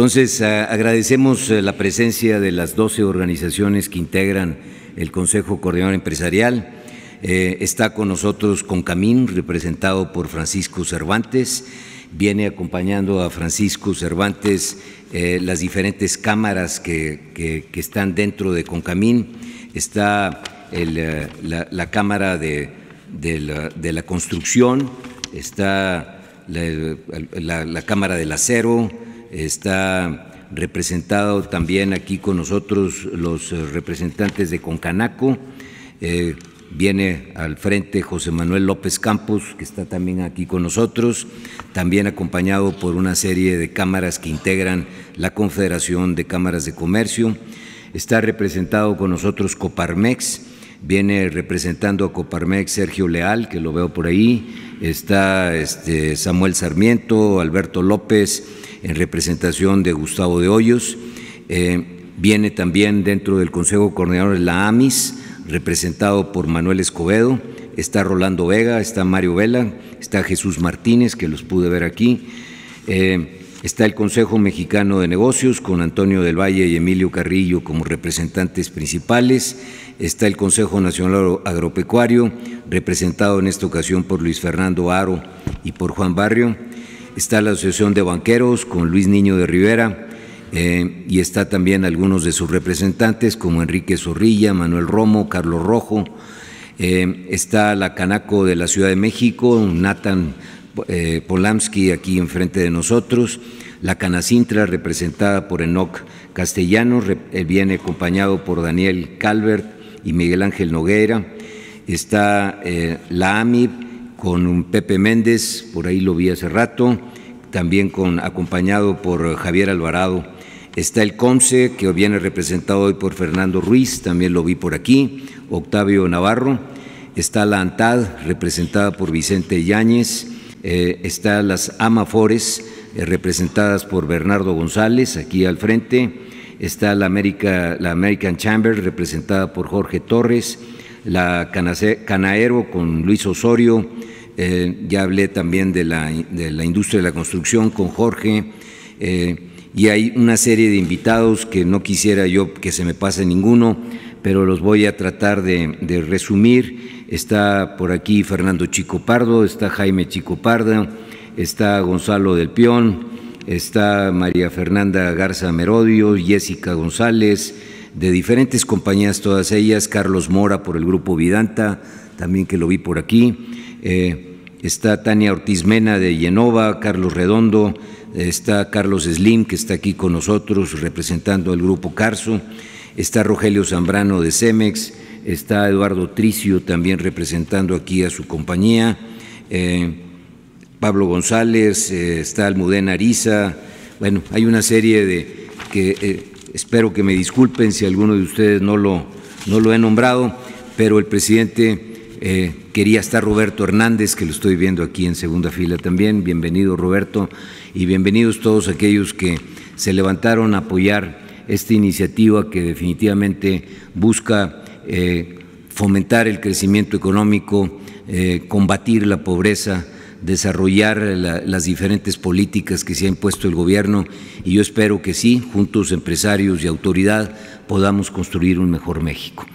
Entonces, agradecemos eh, la presencia de las 12 organizaciones que integran el Consejo Coordinador Empresarial. Eh, está con nosotros Concamín, representado por Francisco Cervantes. Viene acompañando a Francisco Cervantes eh, las diferentes cámaras que, están dentro de Concamín. Está la, Cámara de, la, Construcción, está la Cámara del Acero, está representado también aquí con nosotros los eh, representantes de Concanaco, eh, viene al frente José Manuel López Campos, que está también aquí con nosotros, también acompañado por una serie de cámaras que integran la Confederación de Cámaras de Comercio, está representado con nosotros Coparmex, viene representando a Coparmex Sergio Leal, que lo veo por ahí, está este, Samuel Sarmiento, Alberto López, en representación de Gustavo de Hoyos. Eh, viene también dentro del Consejo Coordinador de la AMIS, representado por Manuel Escobedo. Está Rolando Vega, está Mario Vela, está Jesús Martínez, que los pude ver aquí. Eh, está el Consejo Mexicano de Negocios con Antonio del Valle y Emilio Carrillo como representantes principales. Está el Consejo Nacional Agropecuario, representado en esta ocasión por Luis Fernando Aro y por Juan Barrio está la Asociación de Banqueros con Luis Niño de Rivera eh, y está también algunos de sus representantes como Enrique Zorrilla, Manuel Romo, Carlos Rojo, eh, está la Canaco de la Ciudad de México, Nathan eh, Polamsky aquí enfrente de nosotros, la Canacintra representada por Enoc Castellanos, viene acompañado por Daniel Calvert y Miguel Ángel Noguera, está la AMI con un Pepe Méndez, por ahí lo vi hace rato, también con, acompañado por Javier Alvarado. Está el Conce, que viene representado hoy por Fernando Ruiz, también lo vi por aquí, Octavio Navarro. Está la ANTAD, representada por Vicente Yáñez. Eh, está las AMAFORES, eh, representadas por Bernardo González, aquí al frente. Está la, América, la American Chamber, representada por Jorge Torres. La Canaero con Luis Osorio eh, ya hablé también de la, industria de la construcción con Jorge, eh, y hay una serie de invitados que no quisiera yo que se me pase ninguno, pero los voy a tratar de, resumir. Está por aquí Fernando Chico Pardo, está Jaime Chico está Gonzalo del Pión, está María Fernanda Garza Merodio, Jessica González, de diferentes compañías, todas ellas, Carlos Mora por el grupo Vidanta, también que lo vi por aquí, eh, está Tania Ortiz Mena de Yenova, Carlos Redondo, eh, está Carlos Slim, que está aquí con nosotros representando al grupo Carso, está Rogelio Zambrano de Cemex, está Eduardo Tricio también representando aquí a su compañía, eh, Pablo González, está Almudena Ariza, bueno, hay una serie de que espero que me disculpen si alguno de ustedes no lo, no lo he nombrado, pero el presidente eh, quería estar Roberto Hernández, que lo estoy viendo aquí en segunda fila también. Bienvenido Roberto y bienvenidos todos aquellos que se levantaron a apoyar esta iniciativa que definitivamente busca eh, fomentar el crecimiento económico, eh, combatir la pobreza desarrollar las diferentes políticas que se ha impuesto el gobierno y yo espero que sí, juntos empresarios y autoridad, podamos construir un mejor México.